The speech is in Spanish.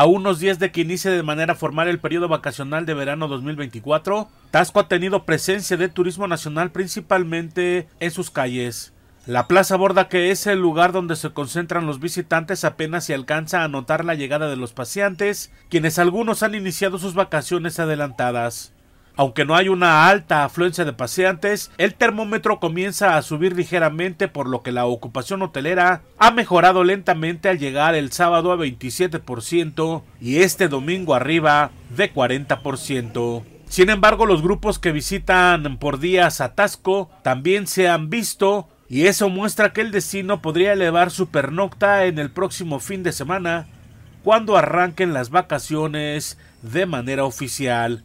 A unos días de que inicie de manera formal el periodo vacacional de verano 2024, Tasco ha tenido presencia de turismo nacional principalmente en sus calles. La Plaza Borda, que es el lugar donde se concentran los visitantes, apenas se alcanza a notar la llegada de los paseantes, quienes algunos han iniciado sus vacaciones adelantadas. Aunque no hay una alta afluencia de paseantes, el termómetro comienza a subir ligeramente por lo que la ocupación hotelera ha mejorado lentamente al llegar el sábado a 27% y este domingo arriba de 40%. Sin embargo, los grupos que visitan por días Atasco también se han visto y eso muestra que el destino podría elevar su pernocta en el próximo fin de semana cuando arranquen las vacaciones de manera oficial.